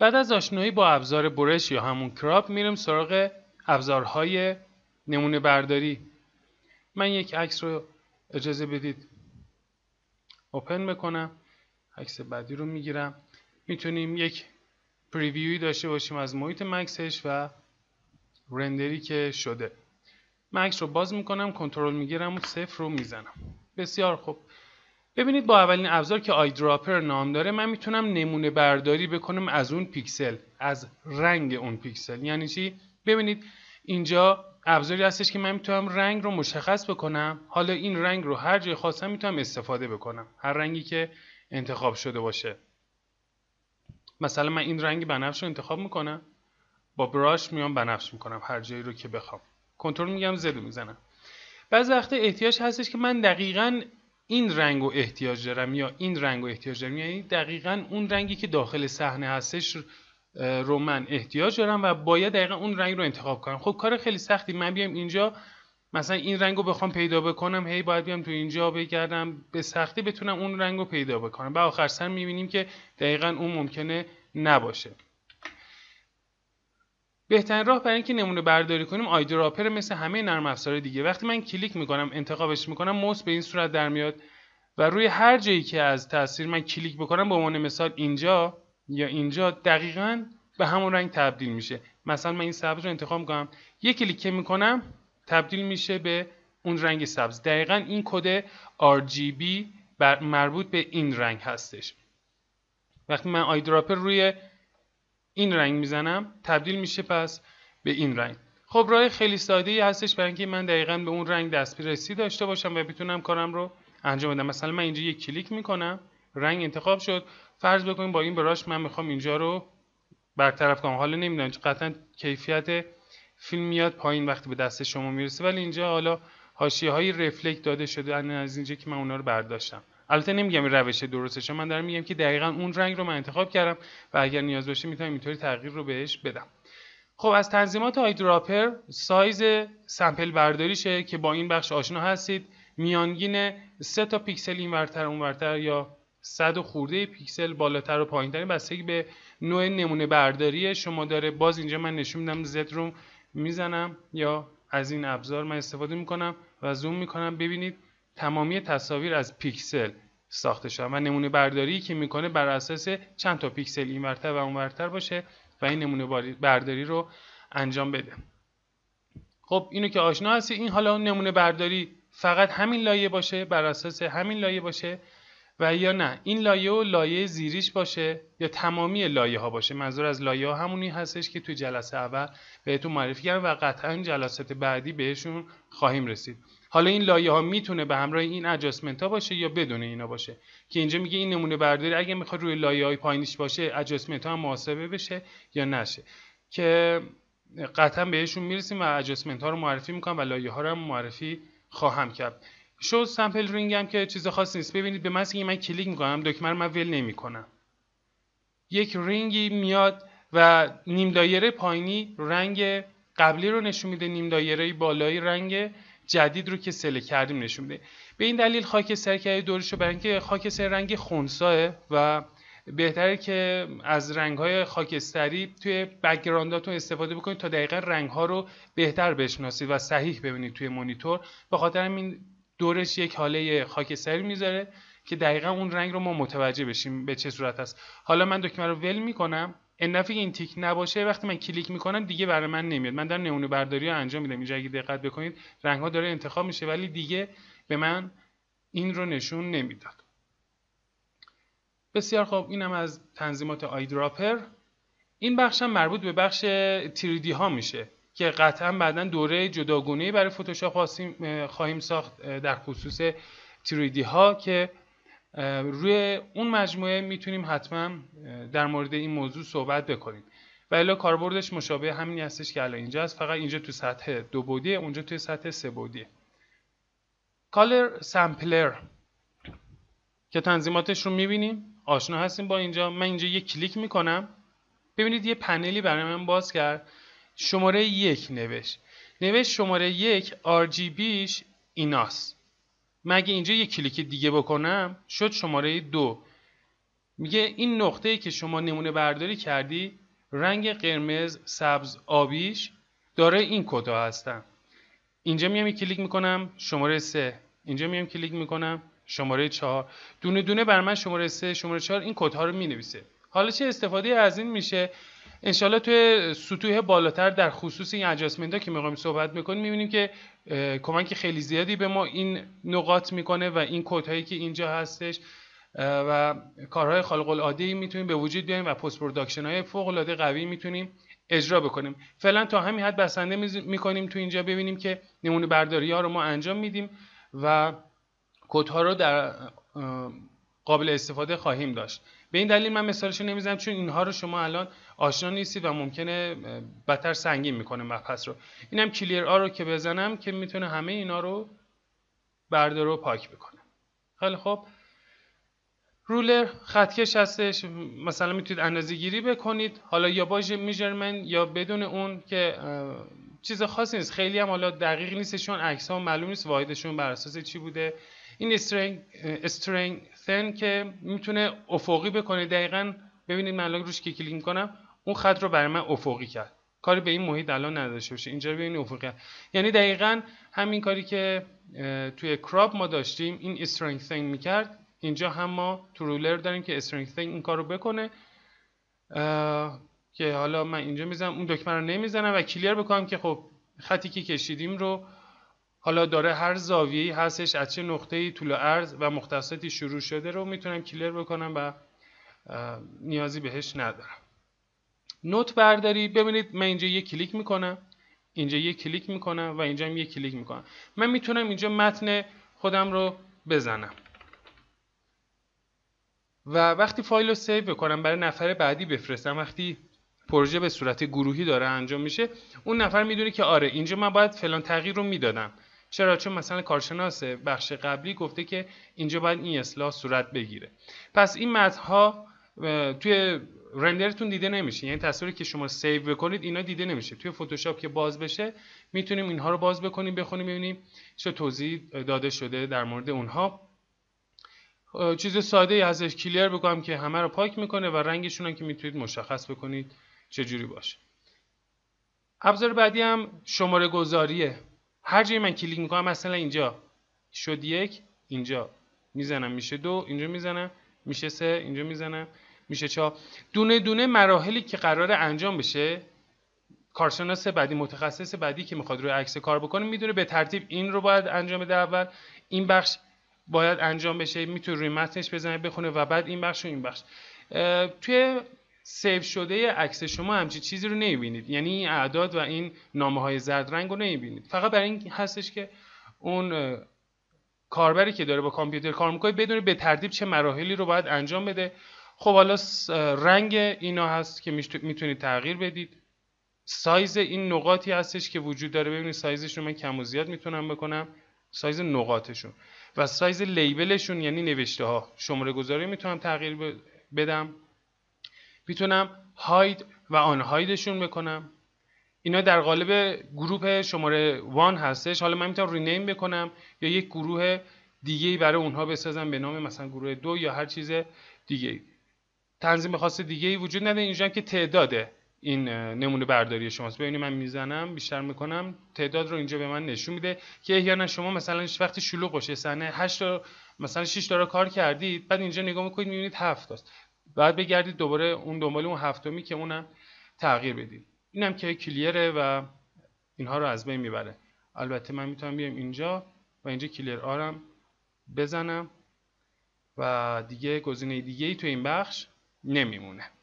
بعد از آشنایی با ابزار برش یا همون کراپ میرم سراغ ابزارهای نمونه برداری من یک عکس رو اجازه بدید اوپن میکنم، عکس بعدی رو میگیرم میتونیم یک پریویوی داشته باشیم از محیط مکسش و رندری که شده مکس رو باز میکنم کنترل میگیرم و صفر رو میزنم بسیار خوب ببینید با اولین ابزار که آیدراپر نام داره من میتونم نمونه برداری بکنم از اون پیکسل از رنگ اون پیکسل یعنی چی ببینید اینجا ابزاری هستش که من میتونم رنگ رو مشخص بکنم حالا این رنگ رو هر جای خواستم میتونم استفاده بکنم هر رنگی که انتخاب شده باشه مثلا من این رنگ بنفش رو انتخاب میکنم با براش میام بنفش میکنم هر جایی رو که بخوام کنترل میگم زد میزنم بعضی وقته احتیاج هستش که من دقیقا این رنگ و احتیاج دارم یا این رنگ و احتیاج دارم یعنی دقیقا اون رنگی که داخل صحنه هستش رو من احتیاج دارم و باید دقیقا اون رنگ رو انتخاب کنم خب کار خیلی سختی من بیام اینجا مثلا این رنگ رو بخوام پیدا بکنم هی باید بیام تو اینجا بگردم به سختی بتونم اون رنگ رو پیدا بکنم و آخر سر میبینیم که دقیقا اون ممکنه نباشه بهترین راه برای اینکه نمونه برداری کنیم آیدراپر مثل همه نرم افزار دیگه وقتی من کلیک میکنم انتخابش میکنم موس به این صورت در میاد و روی هر جایی که از تاثیر من کلیک بکنم به عنوان مثال اینجا یا اینجا دقیقا به همون رنگ تبدیل میشه مثلا من این سبز رو انتخاب میکنم یک کلیک که میکنم تبدیل میشه به اون رنگ سبز دقیقا این کد RGB مربوط به این رنگ هستش وقتی من آیدراپر روی این رنگ میزنم تبدیل میشه پس به این رنگ خب راه خیلی ساده ای هستش برای اینکه من دقیقا به اون رنگ دسترسی داشته باشم و بتونم کارم رو انجام بدم مثلا من اینجا یک کلیک میکنم رنگ انتخاب شد فرض بکنیم با این براش من میخوام اینجا رو برطرف کنم حالا نمیدونم قطعا کیفیت فیلم میاد پایین وقتی به دست شما میرسه ولی اینجا حالا حاشیه های رفلکت داده شده از اینجا که من اونا رو برداشتم البته نمیگم این روش درستشه من دارم میگم که دقیقا اون رنگ رو من انتخاب کردم و اگر نیاز باشه میتونم اینطوری تغییر رو بهش بدم خب از تنظیمات آیدراپر سایز سمپل برداریشه که با این بخش آشنا هستید میانگین 3 تا پیکسل این اون ورتر یا 100 و خورده پیکسل بالاتر و پایینتر بستگی به نوع نمونه برداری شما داره باز اینجا من نشون میدم زد رو میزنم یا از این ابزار من استفاده میکنم و زوم میکنم ببینید تمامی تصاویر از پیکسل ساخته شده و نمونه برداری که میکنه بر اساس چند تا پیکسل این اینورتر و ورتر باشه و این نمونه برداری رو انجام بده خب اینو که آشنا هستی این حالا نمونه برداری فقط همین لایه باشه بر اساس همین لایه باشه و یا نه این لایه و لایه زیریش باشه یا تمامی لایه ها باشه منظور از لایه ها همونی هستش که تو جلسه اول بهتون معرفی کردم و قطعا جلسات بعدی بهشون خواهیم رسید حالا این لایه ها میتونه به همراه این اجاسمنت ها باشه یا بدون اینا باشه که اینجا میگه این نمونه برداری اگه میخواد روی لایه های پایینش باشه اجاسمنت ها هم محاسبه بشه یا نشه که قطعا بهشون میرسیم و اجاسمنت ها رو معرفی میکنم و لایه ها رو هم معرفی خواهم کرد شو سامپل رینگ هم که چیز خاصی نیست ببینید به من من کلیک میکنم دکمه رو من ول نمیکنم یک رینگی میاد و نیم دایره پایینی رنگ قبلی رو نشون میده نیم دایره بالایی رنگ جدید رو که سله کردیم نشون میده به این دلیل خاکستری که دورش رو برای اینکه خاکستر رنگ خونساه و بهتره که از رنگ های خاکستری توی بکگرانداتون استفاده بکنید تا دقیقا رنگ ها رو بهتر بشناسید و صحیح ببینید توی مونیتور به خاطر این دورش یک حاله خاکستری میذاره که دقیقا اون رنگ رو ما متوجه بشیم به چه صورت هست حالا من دکمه رو ول میکنم انف این تیک نباشه وقتی من کلیک میکنم دیگه برای من نمیاد من در نمونه برداری رو انجام میدم اینجا اگه دقت بکنید رنگ ها داره انتخاب میشه ولی دیگه به من این رو نشون نمیداد بسیار خوب اینم از تنظیمات آیدراپر این بخش هم مربوط به بخش تریدی ها میشه که قطعا بعدا دوره جداگونه برای فتوشاپ خواهیم ساخت در خصوص تریدی ها که روی اون مجموعه میتونیم حتما در مورد این موضوع صحبت بکنیم و الا کاربردش مشابه همینی هستش که الان اینجا هست فقط اینجا تو سطح دو بودیه اونجا توی سطح سه بودیه کالر سمپلر که تنظیماتش رو میبینیم آشنا هستیم با اینجا من اینجا یک کلیک میکنم ببینید یه پنلی برای من باز کرد شماره یک نوش. نوش شماره یک RGBش ایناست مگه اینجا یه کلیک دیگه بکنم شد شماره دو میگه این ای که شما نمونه برداری کردی رنگ قرمز سبز آبیش داره این کدا هستن اینجا میام یه کلیک میکنم شماره سه اینجا میام کلیک میکنم شماره چهار دونه دونه بر من شماره سه شماره چهار این کدها رو مینویسه حالا چه استفاده از این میشه انشالله توی سطوح بالاتر در خصوص این اجاسمنت ها که میخوایم صحبت میکنیم میبینیم که کمک خیلی زیادی به ما این نقاط میکنه و این کد هایی که اینجا هستش و کارهای خالق العاده میتونیم به وجود بیاریم و پست پروداکشن های فوق العاده قوی میتونیم اجرا بکنیم فعلا تا همین حد بسنده میکنیم تو اینجا ببینیم که نمونه برداری ها رو ما انجام میدیم و کد ها رو در قابل استفاده خواهیم داشت به این دلیل من مثالشو نمیزنم چون اینها رو شما الان آشنا نیستید و ممکنه بدتر سنگین میکنه مبحث رو اینم کلیر آ رو که بزنم که میتونه همه اینا رو بردار رو پاک بکنه خیلی خب رولر خطکش هستش مثلا میتونید اندازه گیری بکنید حالا یا با میجرمن یا بدون اون که چیز خاصی نیست خیلی هم حالا دقیق نیستشون عکس ها معلوم نیست واحدشون بر اساس چی بوده این سن که میتونه افقی بکنه دقیقا ببینید من الان روش که کلیک میکنم اون خط رو برای من افقی کرد کاری به این محیط الان نداشته باشه اینجا ببینید افقی کرد یعنی دقیقا همین کاری که توی کراپ ما داشتیم این می میکرد اینجا هم ما تو رولر داریم که استرنگثن این کار رو بکنه که حالا من اینجا میزنم اون دکمه رو نمیزنم و کلیر بکنم که خب خطی که کشیدیم رو حالا داره هر زاویه‌ای هستش از چه نقطه‌ای طول عرض و مختصاتی شروع شده رو میتونم کلیر بکنم و نیازی بهش ندارم نوت برداری ببینید من اینجا یه کلیک میکنم اینجا یک کلیک میکنم و اینجا هم یه کلیک میکنم من میتونم اینجا متن خودم رو بزنم و وقتی فایل رو سیو بکنم برای نفر بعدی بفرستم وقتی پروژه به صورت گروهی داره انجام میشه اون نفر میدونه که آره اینجا من باید فلان تغییر رو میدادم چرا چون مثلا کارشناس بخش قبلی گفته که اینجا باید این اصلاح صورت بگیره پس این ها توی رندرتون دیده نمیشه یعنی تصویری که شما سیو بکنید اینا دیده نمیشه توی فتوشاپ که باز بشه میتونیم اینها رو باز بکنیم بخونیم ببینیم چه توضیح داده شده در مورد اونها چیز ساده ای ازش کلیر بگم که همه رو پاک میکنه و رنگشون هم که میتونید مشخص بکنید جوری باشه ابزار بعدی هم شماره گذاریه هر جایی من کلیک میکنم مثلا اینجا شد یک اینجا میزنم میشه دو اینجا میزنم میشه سه اینجا میزنم میشه چهار دونه دونه مراحلی که قرار انجام بشه کارشناس بعدی متخصص بعدی که میخواد روی عکس کار بکنه میدونه به ترتیب این رو باید انجام بده اول این بخش باید انجام بشه میتونه روی متنش بزنه بخونه و بعد این بخش و این بخش توی سیو شده عکس شما همچی چیزی رو نمیبینید یعنی این اعداد و این نامه های زرد رنگ رو نمیبینید فقط برای این هستش که اون کاربری که داره با کامپیوتر کار میکنه بدونه به ترتیب چه مراحلی رو باید انجام بده خب حالا رنگ اینا هست که میتونید تغییر بدید سایز این نقاطی هستش که وجود داره ببینید سایزش رو من کم و زیاد میتونم بکنم سایز نقاطشون و سایز لیبلشون یعنی نوشته ها شماره گذاری میتونم تغییر بدم میتونم هاید و آن هایدشون بکنم اینا در قالب گروه شماره وان هستش حالا من میتونم رینیم بکنم یا یک گروه دیگه برای اونها بسازم به نام مثلا گروه دو یا هر چیز دیگه تنظیم خاص دیگه ای وجود نداره اینجا که تعداد این نمونه برداری شماست ببینید من میزنم بیشتر میکنم تعداد رو اینجا به من نشون میده که احیانا شما مثلا وقتی شلوغ باشه صحنه 8 مثلا 6 تا کار کردید بعد اینجا نگاه میکنید میبینید 7 است بعد بگردید دوباره اون دنبال اون هفتمی که اونم تغییر بدید اینم که کلیره و اینها رو از بین میبره البته من میتونم بیام اینجا و اینجا کلیر آرم بزنم و دیگه گزینه دیگه ای تو این بخش نمیمونه